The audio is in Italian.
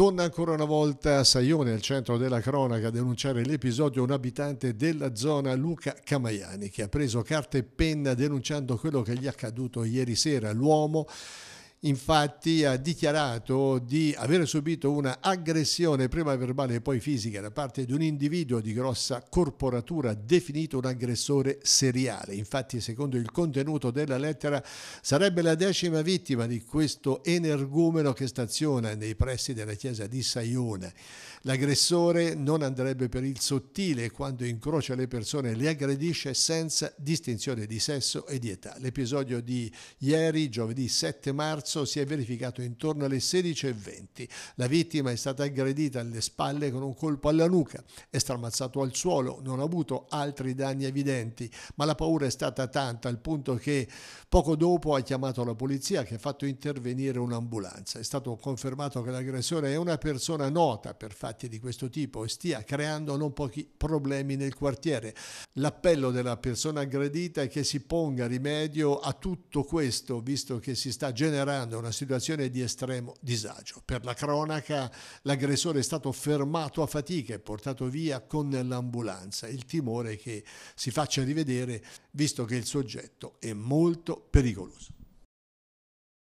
Torna ancora una volta a Saione, al centro della cronaca, a denunciare l'episodio un abitante della zona Luca Camaiani che ha preso carta e penna denunciando quello che gli è accaduto ieri sera. L'uomo infatti ha dichiarato di aver subito una aggressione prima verbale e poi fisica da parte di un individuo di grossa corporatura definito un aggressore seriale. Infatti, secondo il contenuto della lettera, sarebbe la decima vittima di questo energumeno che staziona nei pressi della chiesa di Saione. L'aggressore non andrebbe per il sottile quando incrocia le persone e le aggredisce senza distinzione di sesso e di età. L'episodio di ieri, giovedì 7 marzo, marzo si è verificato intorno alle 16.20. La vittima è stata aggredita alle spalle con un colpo alla nuca, è stramazzato al suolo, non ha avuto altri danni evidenti, ma la paura è stata tanta al punto che poco dopo ha chiamato la polizia che ha fatto intervenire un'ambulanza. È stato confermato che l'aggressore è una persona nota per fatti di questo tipo e stia creando non pochi problemi nel quartiere. L'appello della persona aggredita è che si ponga rimedio a tutto questo, visto che si sta generando creando una situazione di estremo disagio. Per la cronaca l'aggressore è stato fermato a fatica e portato via con l'ambulanza, il timore che si faccia rivedere visto che il soggetto è molto pericoloso.